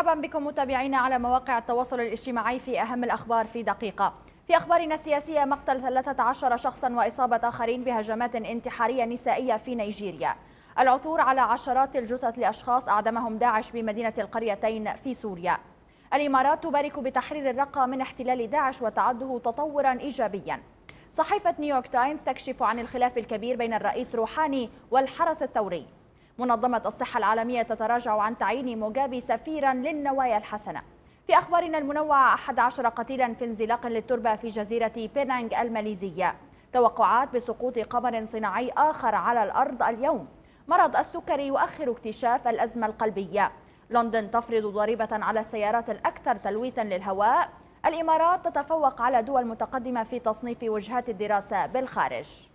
مرحبا بكم متابعينا على مواقع التواصل الاجتماعي في أهم الأخبار في دقيقة في أخبارنا السياسية مقتل 13 شخصا وإصابة آخرين بهجمات انتحارية نسائية في نيجيريا العثور على عشرات الجثث لأشخاص أعدمهم داعش بمدينة القريتين في سوريا الإمارات تبارك بتحرير الرقة من احتلال داعش وتعده تطورا إيجابيا صحيفة نيويورك تايمز تكشف عن الخلاف الكبير بين الرئيس روحاني والحرس الثوري منظمة الصحة العالمية تتراجع عن تعيين موجابي سفيرا للنوايا الحسنة في أخبارنا المنوعة 11 قتيلا في انزلاق للتربة في جزيرة بينانغ الماليزية توقعات بسقوط قمر صناعي آخر على الأرض اليوم مرض السكري يؤخر اكتشاف الأزمة القلبية لندن تفرض ضريبة على السيارات الأكثر تلويثا للهواء الإمارات تتفوق على دول متقدمة في تصنيف وجهات الدراسة بالخارج